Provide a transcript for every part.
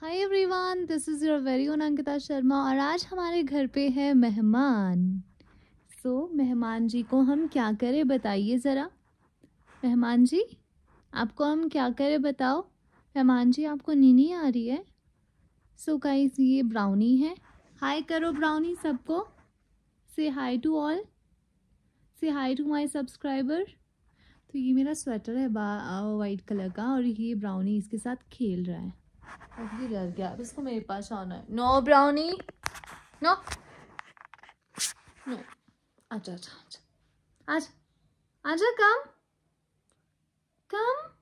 hi everyone this is your very own Ankita Sharma और आज हमारे घर पे है मेहमान सो so, मेहमान जी को हम क्या करें बताइए ज़रा मेहमान जी आपको हम क्या करें बताओ मेहमान जी आपको नीनी आ रही है सो so, गाइस ये ब्राउनी है हाय करो ब्राउनी सबको से हाई टू ऑल से हाई टू माई सब्सक्राइबर तो ये मेरा स्वेटर है वाइट कलर का और ये ब्राउनी इसके साथ खेल रहा है अभी रह गया अब इसको मेरे पास आना है नो ब्राउनी नो नो अच्छा अच्छा अच्छा आज आजा कम कम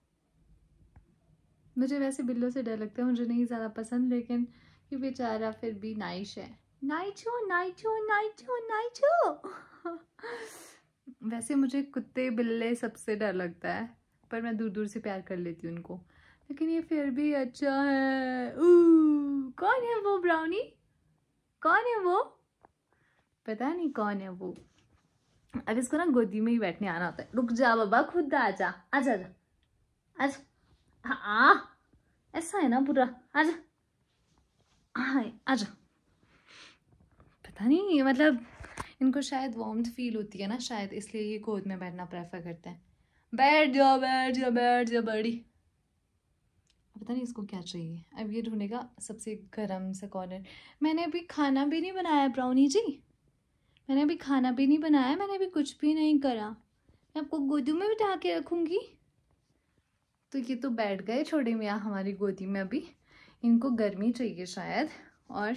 मुझे वैसे बिल्लो से डर लगता है मुझे नहीं ज़्यादा पसंद लेकिन ये बेचारा फिर भी नाइश है नाइचो नाइचो नाइचो नाइचो वैसे मुझे कुत्ते बिल्ले सबसे डर लगता है पर मैं दूर दूर से प्यार कर लेती हूँ उनको लेकिन ये फिर भी अच्छा है कौन है वो ब्राउनी कौन है वो पता नहीं कौन है वो अब इसको ना गोदी में ही बैठने आना होता है रुक जा बाबा खुद जा आ जा आ जा हाँ, ऐसा है ना आ जा हाँ, आ जा पता नहीं मतलब इनको शायद वार्म फील होती है ना शायद इसलिए ये गोद में बैठना प्रेफर करते हैं बैठ जाओ बैठ जाओ बैठ जाओ बड़ी पता नहीं इसको क्या चाहिए अब ये ढूंढने का सबसे गर्म सा कॉर्नर मैंने अभी खाना भी नहीं बनाया ब्राउनी जी मैंने अभी खाना भी नहीं बनाया मैंने अभी कुछ भी नहीं करा मैं आपको गोदी में बिठा के रखूँगी तो ये तो बैठ गए छोटे मियाँ हमारी गोदी में अभी इनको गर्मी चाहिए शायद और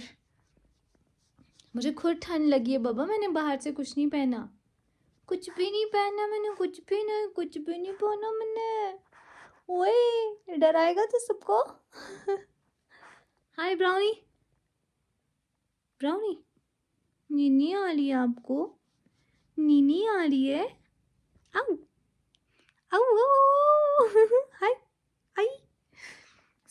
मुझे खुद ठंड लगी है बाबा मैंने बाहर से कुछ नहीं पहना कुछ भी नहीं पहना मैंने कुछ भी नहीं कुछ भी नहीं पहना मैंने ओए डराएगा तो सबको हाय ब्राउनी ब्राउनी नीनी आ रही है आपको नीनी आ रही है आओ आओ हाय आई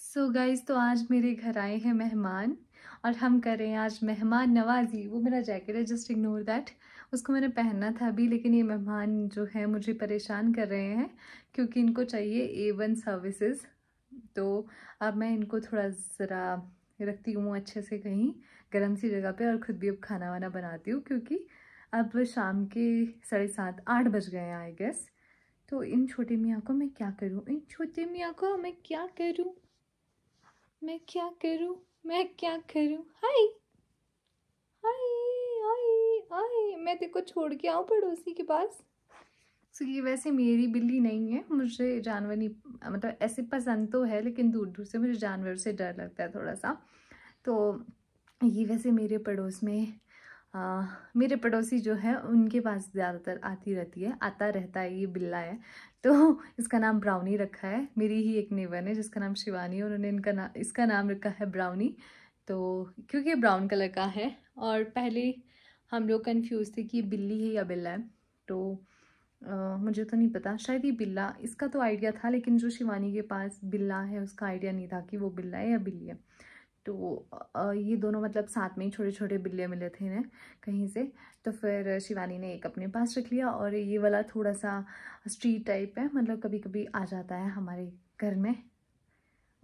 सो गाइस तो आज मेरे घर आए हैं मेहमान और हम कर रहे हैं आज मेहमान नवाजी वो मेरा जैकेट है जस्ट इग्नोर दैट उसको मैंने पहनना था अभी लेकिन ये मेहमान जो है मुझे परेशान कर रहे हैं क्योंकि इनको चाहिए ए वन सर्विसेज़ तो अब मैं इनको थोड़ा ज़रा रखती हूँ अच्छे से कहीं गर्म सी जगह पे और ख़ुद भी अब खाना वाना बनाती हूँ क्योंकि अब शाम के साढ़े सात आठ बज गए हैं आई गेस तो इन छोटे मियाँ को मैं क्या करूँ इन छोटे मियाँ को मैं क्या करूँ मैं क्या करूँ मैं क्या करूँ हाय हाय हाय हाय मैं तेरे को छोड़ के आऊँ पड़ोसी के पास सो so, ये वैसे मेरी बिल्ली नहीं है मुझे जानवर नहीं मतलब ऐसे पसंद तो है लेकिन दूर दूर से मुझे जानवर से डर लगता है थोड़ा सा तो ये वैसे मेरे पड़ोस में आ, मेरे पड़ोसी जो है उनके पास ज़्यादातर आती रहती है आता रहता है ये बिल्ला है तो इसका नाम ब्राउनी रखा है मेरी ही एक नेवर है जिसका नाम शिवानी है उन्होंने इनका ना इसका नाम रखा है ब्राउनी तो क्योंकि ब्राउन कलर का है और पहले हम लोग कन्फ्यूज़ थे कि बिल्ली है या बिल्ला है तो आ, मुझे तो नहीं पता शायद ये बिल्ला इसका तो आइडिया था लेकिन जो शिवानी के पास बिल्ला है उसका आइडिया नहीं था कि वो बिल्ला है या बिल्ली है तो ये दोनों मतलब साथ में ही छोटे छोटे बिल्ले मिले थे इन्हें कहीं से तो फिर शिवानी ने एक अपने पास रख लिया और ये वाला थोड़ा सा स्ट्रीट टाइप है मतलब कभी कभी आ जाता है हमारे घर में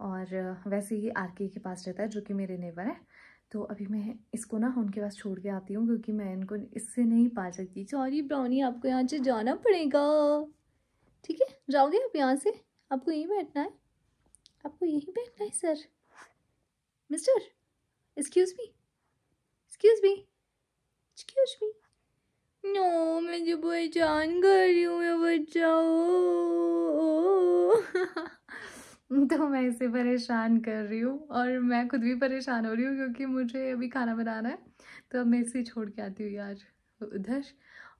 और वैसे ही आर के पास रहता है जो कि मेरे नेबर है तो अभी मैं इसको ना उनके पास छोड़ के आती हूँ क्योंकि मैं इनको इससे नहीं पा सकती सॉरी ब्राउनी आपको यहाँ से जाना पड़ेगा ठीक है जाओगे आप यहाँ से आपको यहीं बैठना है आपको यहीं बैठना है sir mister excuse me excuse me excuse me no मुझे पहचान कर रही हूँ मैं बच्चा तो मैं इसे परेशान कर रही हूँ और मैं खुद भी परेशान हो रही हूँ क्योंकि मुझे अभी खाना बनाना है तो अब मैं इसे छोड़ के आती हूँ यार उधर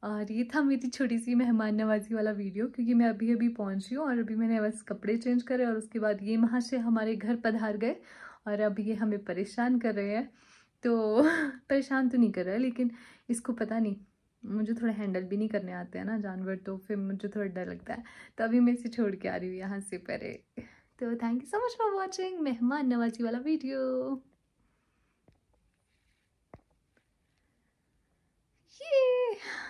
और ये था मेरी छोटी सी मेहमान नवाजी वाला वीडियो क्योंकि मैं अभी अभी पहुँची हूँ और अभी मैंने बस कपड़े चेंज करे और उसके बाद ये वहाँ से हमारे घर पधार गए और अब ये हमें परेशान कर रहे हैं तो परेशान तो नहीं कर रहा है लेकिन इसको पता नहीं मुझे थोड़ा हैंडल भी नहीं करने आते हैं ना जानवर तो फिर मुझे थोड़ा डर लगता है तो अभी मैं इसे छोड़ के आ रही हूँ यहाँ से परे तो thank you so much for watching मेहमान नवाजी वाला वीडियो ये